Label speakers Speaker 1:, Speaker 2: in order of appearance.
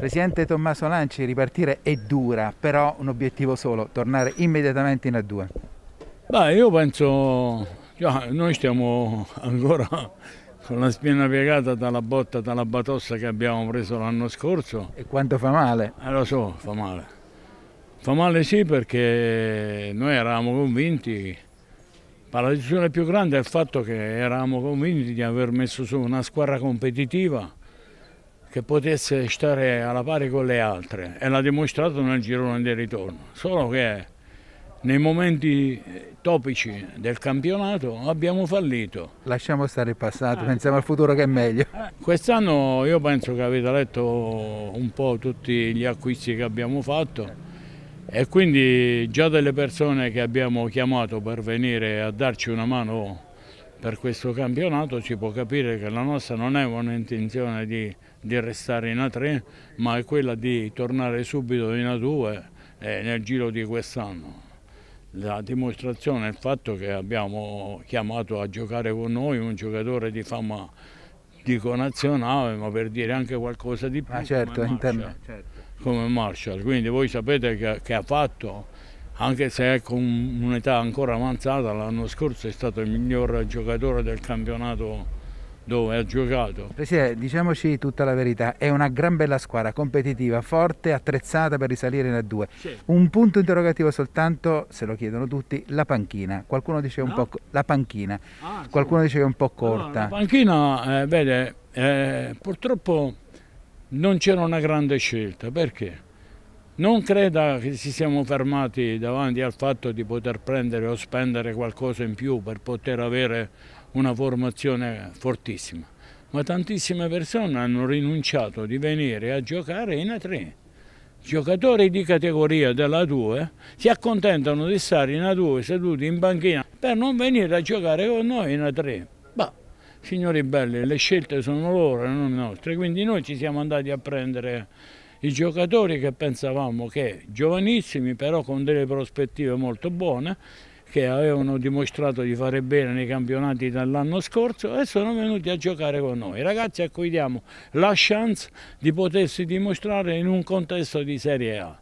Speaker 1: Presidente Tommaso Lanci, ripartire è dura, però un obiettivo solo, tornare immediatamente in A2.
Speaker 2: Beh, io penso, cioè, noi stiamo ancora con la spina piegata dalla botta, dalla batossa che abbiamo preso l'anno scorso. E quanto fa male? Eh, lo so, fa male. Fa male sì perché noi eravamo convinti, ma la decisione più grande è il fatto che eravamo convinti di aver messo su una squadra competitiva che potesse stare alla pari con le altre e l'ha dimostrato nel girone di ritorno, solo che nei momenti topici del campionato abbiamo fallito. Lasciamo stare il passato, ah. pensiamo al futuro che è meglio. Eh, quest'anno io penso che avete letto un po' tutti gli acquisti che abbiamo fatto e quindi già delle persone che abbiamo chiamato per venire a darci una mano per questo campionato ci può capire che la nostra non è un'intenzione di, di, restare in A3 ma è quella di tornare subito in A2 eh, nel giro di quest'anno. La dimostrazione è il fatto che abbiamo chiamato a giocare con noi un giocatore di fama dico nazionale ma per dire anche qualcosa di più ah, certo, come, Marshall, certo. come Marshall, quindi voi sapete che, che ha fatto anche se è con un'età ancora avanzata, l'anno scorso è stato il miglior giocatore del campionato dove ha giocato.
Speaker 1: Presidente, diciamoci tutta la verità, è una gran bella squadra, competitiva, forte, attrezzata per risalire in A2. Sì. Un punto interrogativo soltanto, se lo chiedono tutti, la panchina. Qualcuno diceva un no? Ah? po' Ah, sì. dice un po' corta. Allora, la
Speaker 2: panchina, eh, vede, eh, purtroppo non c'era una grande scelta, perché? Non creda che ci siamo fermati davanti al fatto di poter prendere o spendere qualcosa in più per poter avere una formazione fortissima, ma tantissime persone hanno rinunciato di venire a giocare in A3. Giocatori di categoria della 2 si accontentano di stare in A2 seduti in banchina per non venire a giocare con noi in A3. Ma, signori belli, le scelte sono loro, non nostre, quindi noi ci siamo andati a prendere i giocatori che pensavamo che giovanissimi però con delle prospettive molto buone che avevano dimostrato di fare bene nei campionati dell'anno scorso e sono venuti a giocare con noi. Ragazzi a cui diamo la chance di potersi dimostrare in un contesto di Serie A.